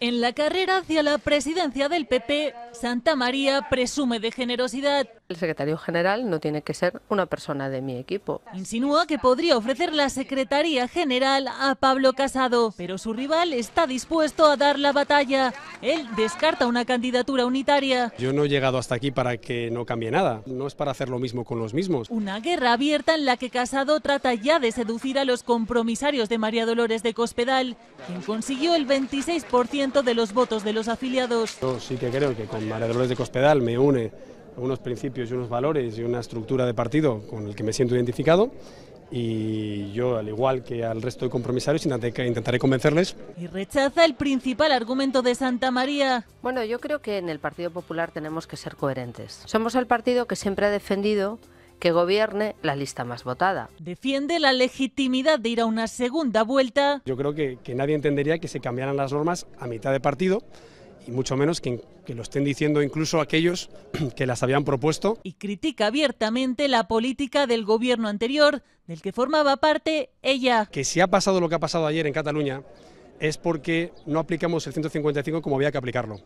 En la carrera hacia la presidencia del PP, Santa María presume de generosidad. El secretario general no tiene que ser una persona de mi equipo. Insinúa que podría ofrecer la secretaría general a Pablo Casado, pero su rival está dispuesto a dar la batalla. Él descarta una candidatura unitaria. Yo no he llegado hasta aquí para que no cambie nada, no es para hacer lo mismo con los mismos. Una guerra abierta en la que Casado trata ya de seducir a los compromisarios de María Dolores de Cospedal, quien consiguió el 26% de los votos de los afiliados. Yo sí que creo que con María Dolores de Cospedal me une unos principios y unos valores y una estructura de partido con el que me siento identificado y yo, al igual que al resto de compromisarios, intentaré convencerles. Y rechaza el principal argumento de Santa María. Bueno, yo creo que en el Partido Popular tenemos que ser coherentes. Somos el partido que siempre ha defendido que gobierne la lista más votada. Defiende la legitimidad de ir a una segunda vuelta. Yo creo que, que nadie entendería que se cambiaran las normas a mitad de partido y mucho menos que, que, lo estén diciendo incluso aquellos que las habían propuesto. Y critica abiertamente la política del gobierno anterior, del que formaba parte ella. Que si ha pasado lo que ha pasado ayer en Cataluña es porque no aplicamos el 155 como había que aplicarlo.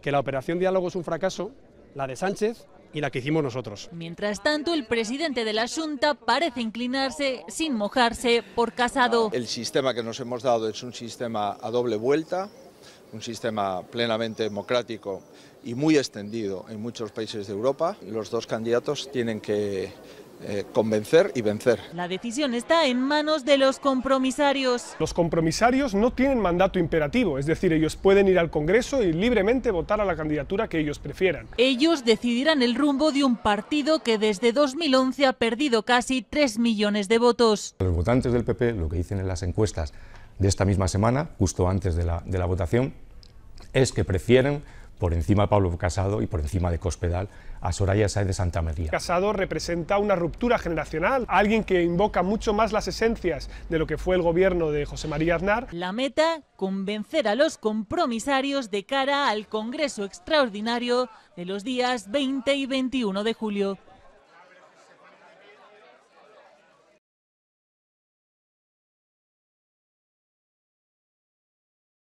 Que la operación diálogo es un fracaso, la de Sánchez y la que hicimos nosotros. Mientras tanto, el presidente de la Junta parece inclinarse, sin mojarse, por Casado. El sistema que nos hemos dado es un sistema a doble vuelta, un sistema plenamente democrático y muy extendido en muchos países de Europa. Los dos candidatos tienen que eh, convencer y vencer. La decisión está en manos de los compromisarios. Los compromisarios no tienen mandato imperativo, es decir, ellos pueden ir al Congreso y libremente votar a la candidatura que ellos prefieran. Ellos decidirán el rumbo de un partido que desde 2011 ha perdido casi 3 millones de votos. Los votantes del PP lo que dicen en las encuestas de esta misma semana, justo antes de la, de la votación, es que prefieren por encima de Pablo Casado y por encima de Cospedal, a Soraya Sáez de Santa María. Casado representa una ruptura generacional, alguien que invoca mucho más las esencias de lo que fue el gobierno de José María Aznar. La meta, convencer a los compromisarios de cara al Congreso Extraordinario de los días 20 y 21 de julio.